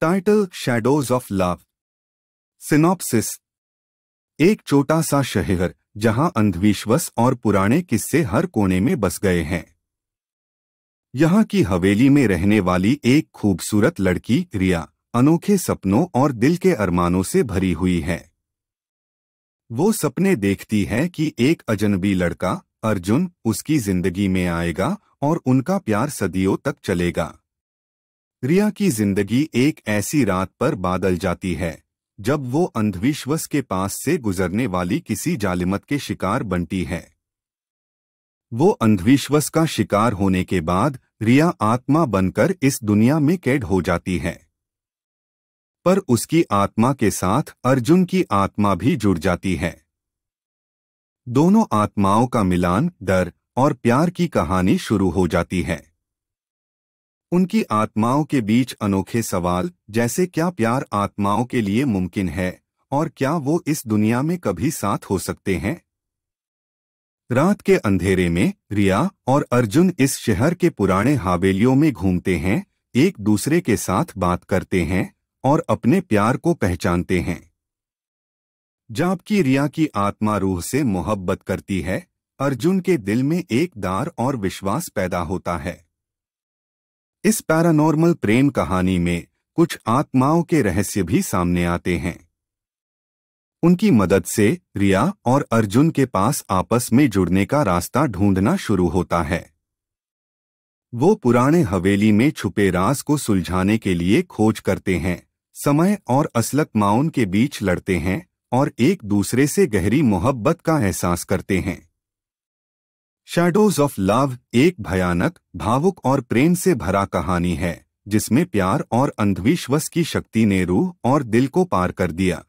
title shadows of love synopsis एक छोटा सा शहर जहां अंधविश्वास और पुराने किस्से हर कोने में बस गए हैं यहाँ की हवेली में रहने वाली एक खूबसूरत लड़की रिया अनोखे सपनों और दिल के अरमानों से भरी हुई है वो सपने देखती है कि एक अजनबी लड़का अर्जुन उसकी जिंदगी में आएगा और उनका प्यार सदियों तक चलेगा रिया की जिंदगी एक ऐसी रात पर बादल जाती है जब वो अंधविश्वास के पास से गुजरने वाली किसी जालिमत के शिकार बनती है वो अंधविश्वास का शिकार होने के बाद रिया आत्मा बनकर इस दुनिया में कैद हो जाती है पर उसकी आत्मा के साथ अर्जुन की आत्मा भी जुड़ जाती है दोनों आत्माओं का मिलान डर और प्यार की कहानी शुरू हो जाती है उनकी आत्माओं के बीच अनोखे सवाल जैसे क्या प्यार आत्माओं के लिए मुमकिन है और क्या वो इस दुनिया में कभी साथ हो सकते हैं रात के अंधेरे में रिया और अर्जुन इस शहर के पुराने हावेलियों में घूमते हैं एक दूसरे के साथ बात करते हैं और अपने प्यार को पहचानते हैं जबकि रिया की आत्मा रूह से मोहब्बत करती है अर्जुन के दिल में एक दार और विश्वास पैदा होता है इस पैरानॉर्मल प्रेम कहानी में कुछ आत्माओं के रहस्य भी सामने आते हैं उनकी मदद से रिया और अर्जुन के पास आपस में जुड़ने का रास्ता ढूंढना शुरू होता है वो पुराने हवेली में छुपे राज को सुलझाने के लिए खोज करते हैं समय और असलक माउन के बीच लड़ते हैं और एक दूसरे से गहरी मोहब्बत का एहसास करते हैं शेडोज ऑफ लव एक भयानक भावुक और प्रेम से भरा कहानी है जिसमें प्यार और अंधविश्वास की शक्ति ने रूह और दिल को पार कर दिया